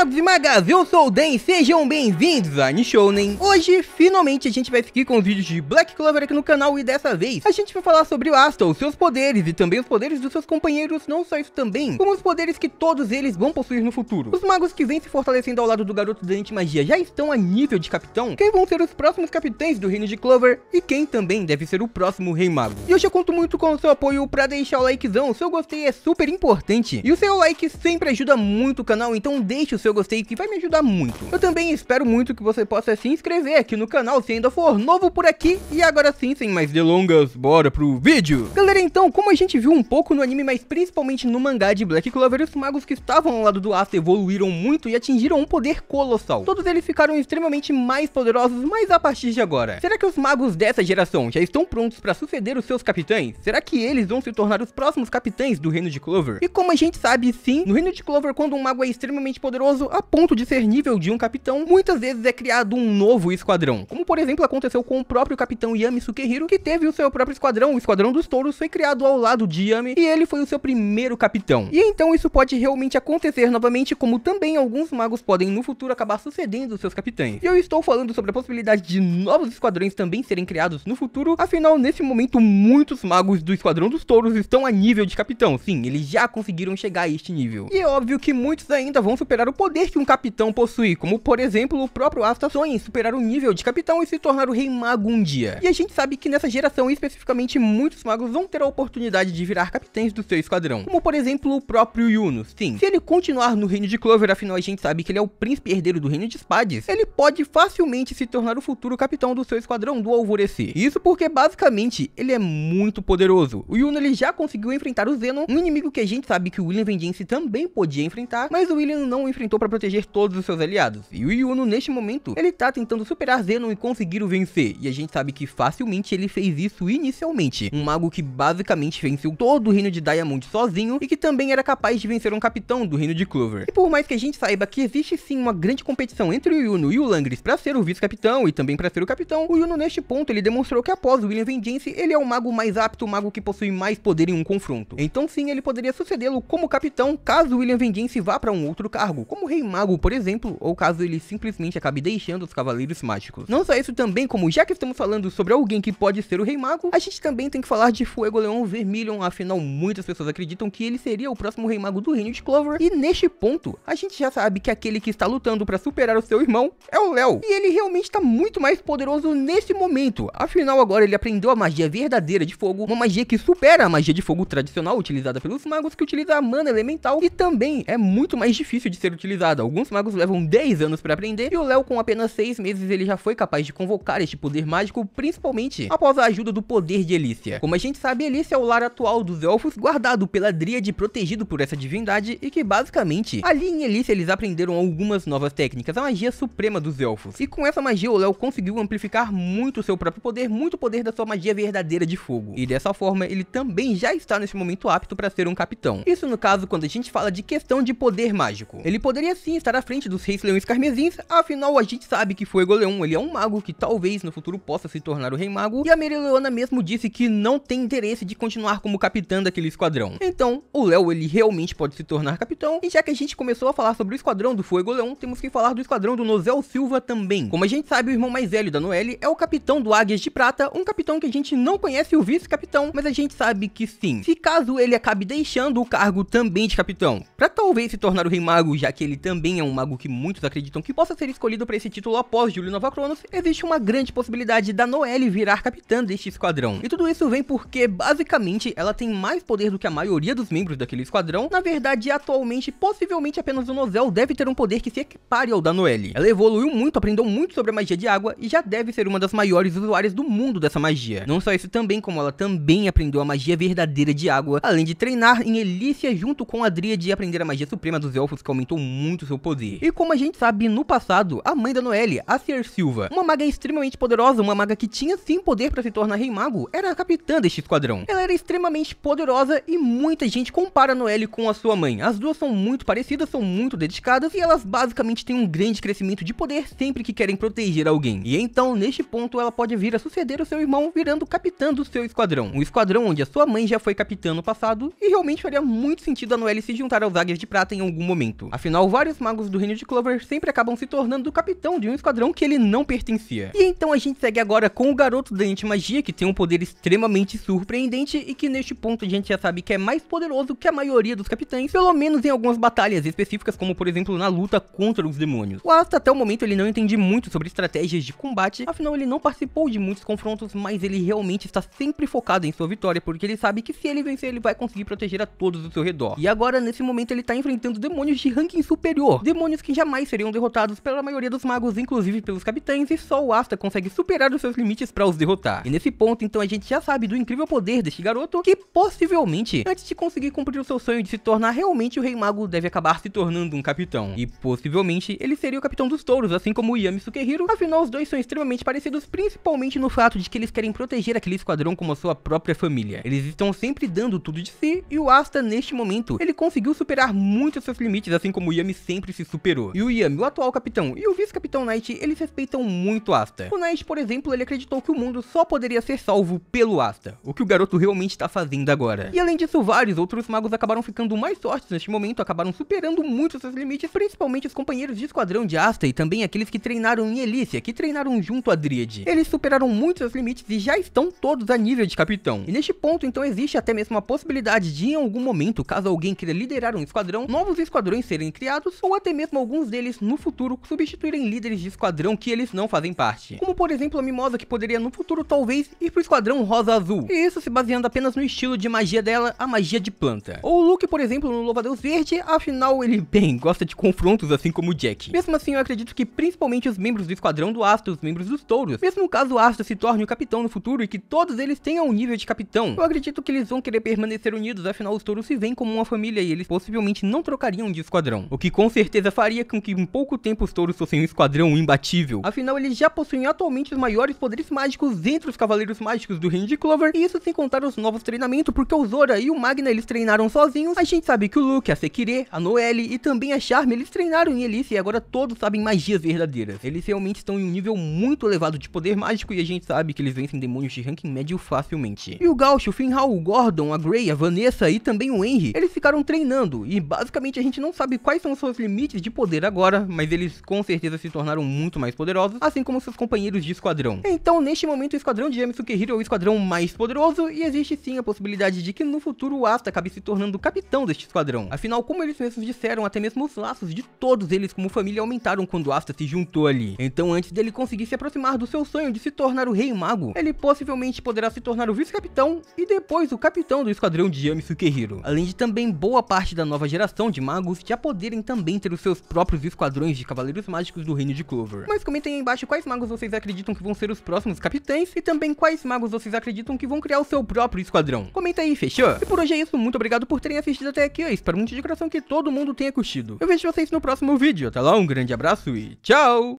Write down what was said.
amados e magas, eu sou o Dan e sejam bem-vindos a Nishounen. Hoje, finalmente, a gente vai seguir com os vídeos de Black Clover aqui no canal e dessa vez a gente vai falar sobre o Asta, seus poderes e também os poderes dos seus companheiros, não só isso também, como os poderes que todos eles vão possuir no futuro. Os magos que vêm se fortalecendo ao lado do garoto da magia já estão a nível de capitão, quem vão ser os próximos capitães do reino de Clover e quem também deve ser o próximo rei mago. E hoje eu conto muito com o seu apoio pra deixar o likezão, o seu gostei é super importante e o seu like sempre ajuda muito o canal, então deixe o seu eu gostei que vai me ajudar muito. Eu também espero muito que você possa se inscrever aqui no canal se ainda for novo por aqui. E agora sim, sem mais delongas, bora pro vídeo. Galera, então, como a gente viu um pouco no anime, mas principalmente no mangá de Black Clover, os magos que estavam ao lado do Asta evoluíram muito e atingiram um poder colossal. Todos eles ficaram extremamente mais poderosos, mas a partir de agora. Será que os magos dessa geração já estão prontos para suceder os seus capitães? Será que eles vão se tornar os próximos capitães do reino de Clover? E como a gente sabe, sim, no reino de Clover, quando um mago é extremamente poderoso, poderoso a ponto de ser nível de um capitão, muitas vezes é criado um novo esquadrão, como por exemplo aconteceu com o próprio capitão Yami Sukehiro, que teve o seu próprio esquadrão, o Esquadrão dos Touros, foi criado ao lado de Yami, e ele foi o seu primeiro capitão. E então isso pode realmente acontecer novamente, como também alguns magos podem no futuro acabar sucedendo seus capitães. E eu estou falando sobre a possibilidade de novos esquadrões também serem criados no futuro, afinal nesse momento muitos magos do Esquadrão dos Touros estão a nível de capitão, sim, eles já conseguiram chegar a este nível. E é óbvio que muitos ainda vão superar o poder que um capitão possui, como por exemplo o próprio Asta sonha em superar o nível de capitão e se tornar o rei mago um dia. E a gente sabe que nessa geração especificamente muitos magos vão ter a oportunidade de virar capitães do seu esquadrão, como por exemplo o próprio Yuno. Sim, se ele continuar no reino de Clover, afinal a gente sabe que ele é o príncipe herdeiro do reino de Spades, ele pode facilmente se tornar o futuro capitão do seu esquadrão do Alvorecer. Isso porque basicamente ele é muito poderoso. O Yuno ele já conseguiu enfrentar o Zenon, um inimigo que a gente sabe que o William Vendiance também podia enfrentar, mas o William não enfrentou para proteger todos os seus aliados. E o Yuno, neste momento, ele tá tentando superar Zenon e conseguir o vencer. E a gente sabe que facilmente ele fez isso inicialmente. Um mago que basicamente venceu todo o reino de Diamond sozinho e que também era capaz de vencer um capitão do reino de Clover. E por mais que a gente saiba que existe sim uma grande competição entre o Yuno e o Langris para ser o vice-capitão e também para ser o capitão, o Yuno neste ponto ele demonstrou que após William Vengeance, ele é o mago mais apto, o mago que possui mais poder em um confronto. Então sim, ele poderia sucedê-lo como capitão caso William Vengeance vá para um outro cargo, como como o Rei Mago, por exemplo, ou caso ele simplesmente acabe deixando os Cavaleiros Mágicos. Não só isso também, como já que estamos falando sobre alguém que pode ser o Rei Mago, a gente também tem que falar de Fuego Leão Vermilion, afinal muitas pessoas acreditam que ele seria o próximo Rei Mago do Reino de Clover, e neste ponto, a gente já sabe que aquele que está lutando para superar o seu irmão é o Léo, e ele realmente está muito mais poderoso nesse momento, afinal agora ele aprendeu a magia verdadeira de fogo, uma magia que supera a magia de fogo tradicional utilizada pelos magos, que utiliza a mana elemental, e também é muito mais difícil de ser utilizada Alguns magos levam 10 anos para aprender, e o Léo com apenas 6 meses ele já foi capaz de convocar este poder mágico, principalmente após a ajuda do poder de Elícia. Como a gente sabe, Elícia é o lar atual dos elfos, guardado pela Dríade, protegido por essa divindade, e que basicamente, ali em Elícia eles aprenderam algumas novas técnicas, a magia suprema dos elfos. E com essa magia o Léo conseguiu amplificar muito seu próprio poder, muito poder da sua magia verdadeira de fogo. E dessa forma ele também já está nesse momento apto para ser um capitão. Isso no caso quando a gente fala de questão de poder mágico. Ele poder poderia sim estar à frente dos Reis Leões Carmesins, afinal a gente sabe que foi Leão ele é um mago que talvez no futuro possa se tornar o Rei Mago, e a Merileona mesmo disse que não tem interesse de continuar como capitã daquele esquadrão. Então, o Léo ele realmente pode se tornar capitão, e já que a gente começou a falar sobre o esquadrão do Fuego Leão, temos que falar do esquadrão do Nozel Silva também. Como a gente sabe, o irmão mais velho da Noelle é o capitão do Águias de Prata, um capitão que a gente não conhece o vice-capitão, mas a gente sabe que sim, se caso ele acabe deixando o cargo também de capitão, para talvez se tornar o Rei Mago, já que ele ele também é um mago que muitos acreditam que possa ser escolhido para esse título após Júlio Nova Cronos, existe uma grande possibilidade da Noelle virar capitã deste esquadrão. E tudo isso vem porque, basicamente, ela tem mais poder do que a maioria dos membros daquele esquadrão. Na verdade, atualmente, possivelmente apenas o Nozel deve ter um poder que se equipare ao da Noelle. Ela evoluiu muito, aprendeu muito sobre a magia de água e já deve ser uma das maiores usuárias do mundo dessa magia. Não só isso também, como ela também aprendeu a magia verdadeira de água, além de treinar em Elícia junto com a Dríade e aprender a magia suprema dos elfos que aumentou muito muito seu poder. E como a gente sabe, no passado, a mãe da Noelle, a Ser Silva, uma maga extremamente poderosa, uma maga que tinha sim poder para se tornar rei mago, era a capitã deste esquadrão. Ela era extremamente poderosa e muita gente compara a Noelle com a sua mãe. As duas são muito parecidas, são muito dedicadas e elas basicamente têm um grande crescimento de poder sempre que querem proteger alguém. E então, neste ponto, ela pode vir a suceder o seu irmão virando capitã do seu esquadrão. Um esquadrão onde a sua mãe já foi capitã no passado e realmente faria muito sentido a Noelle se juntar aos Águias de Prata em algum momento. Afinal, Afinal, vários magos do reino de Clover sempre acabam se tornando o capitão de um esquadrão que ele não pertencia. E então a gente segue agora com o garoto da magia, que tem um poder extremamente surpreendente e que neste ponto a gente já sabe que é mais poderoso que a maioria dos capitães, pelo menos em algumas batalhas específicas, como por exemplo na luta contra os demônios. O Asta até o momento ele não entende muito sobre estratégias de combate, afinal ele não participou de muitos confrontos, mas ele realmente está sempre focado em sua vitória, porque ele sabe que se ele vencer ele vai conseguir proteger a todos ao seu redor. E agora nesse momento ele está enfrentando demônios de ranking superior. Demônios que jamais seriam derrotados pela maioria dos magos, inclusive pelos capitães, e só o Asta consegue superar os seus limites para os derrotar. E nesse ponto, então, a gente já sabe do incrível poder deste garoto, que possivelmente, antes de conseguir cumprir o seu sonho de se tornar realmente o Rei Mago, deve acabar se tornando um capitão. E possivelmente, ele seria o capitão dos touros, assim como o Yami Sukehiro, afinal os dois são extremamente parecidos, principalmente no fato de que eles querem proteger aquele esquadrão como a sua própria família. Eles estão sempre dando tudo de si, e o Asta, neste momento, ele conseguiu superar muito seus limites, assim como o Yami sempre se superou. E o Yami, o atual capitão, e o vice-capitão Knight, eles respeitam muito Asta. O Knight, por exemplo, ele acreditou que o mundo só poderia ser salvo pelo Asta, o que o garoto realmente está fazendo agora. E além disso, vários outros magos acabaram ficando mais fortes neste momento, acabaram superando muito seus limites, principalmente os companheiros de esquadrão de Asta e também aqueles que treinaram em Elícia, que treinaram junto a Dríade. Eles superaram muito seus limites e já estão todos a nível de capitão. E neste ponto, então, existe até mesmo a possibilidade de, em algum momento, caso alguém queira liderar um esquadrão, novos esquadrões serem criados ou até mesmo alguns deles no futuro substituírem líderes de esquadrão que eles não fazem parte. Como por exemplo a Mimosa que poderia no futuro talvez ir pro esquadrão rosa azul. E isso se baseando apenas no estilo de magia dela, a magia de planta. Ou o Luke por exemplo no louva deus Verde, afinal ele bem gosta de confrontos assim como o Jack. Mesmo assim eu acredito que principalmente os membros do esquadrão do Astro, os membros dos touros, mesmo caso o Astro se torne o capitão no futuro e que todos eles tenham um nível de capitão, eu acredito que eles vão querer permanecer unidos, afinal os touros se veem como uma família e eles possivelmente não trocariam de esquadrão. O que com certeza faria com que em pouco tempo os touros fossem um esquadrão imbatível. Afinal, eles já possuem atualmente os maiores poderes mágicos entre os Cavaleiros Mágicos do Reino de Clover, e isso sem contar os novos treinamentos, porque o Zora e o Magna eles treinaram sozinhos, a gente sabe que o Luke, a Sekire, a Noelle e também a Charme, eles treinaram em Elise e agora todos sabem magias verdadeiras. Eles realmente estão em um nível muito elevado de poder mágico e a gente sabe que eles vencem demônios de ranking médio facilmente. E o Gaucho, o Finhal, o Gordon, a Grey, a Vanessa e também o Henry, eles ficaram treinando, e basicamente a gente não sabe quais são são seus limites de poder agora, mas eles com certeza se tornaram muito mais poderosos, assim como seus companheiros de esquadrão. Então, neste momento, o esquadrão de James Kehiro é o esquadrão mais poderoso, e existe sim a possibilidade de que no futuro o Asta acabe se tornando o capitão deste esquadrão. Afinal, como eles mesmos disseram, até mesmo os laços de todos eles como família aumentaram quando Asta se juntou ali. Então, antes dele conseguir se aproximar do seu sonho de se tornar o Rei Mago, ele possivelmente poderá se tornar o vice-capitão e depois o capitão do esquadrão de James Kehiro. Além de também boa parte da nova geração de magos já poderem também ter os seus próprios esquadrões de Cavaleiros Mágicos do Reino de Clover. Mas comentem aí embaixo quais magos vocês acreditam que vão ser os próximos capitães e também quais magos vocês acreditam que vão criar o seu próprio esquadrão. Comenta aí, fechou? E por hoje é isso, muito obrigado por terem assistido até aqui, eu espero muito de coração que todo mundo tenha curtido. Eu vejo vocês no próximo vídeo, até lá, um grande abraço e tchau!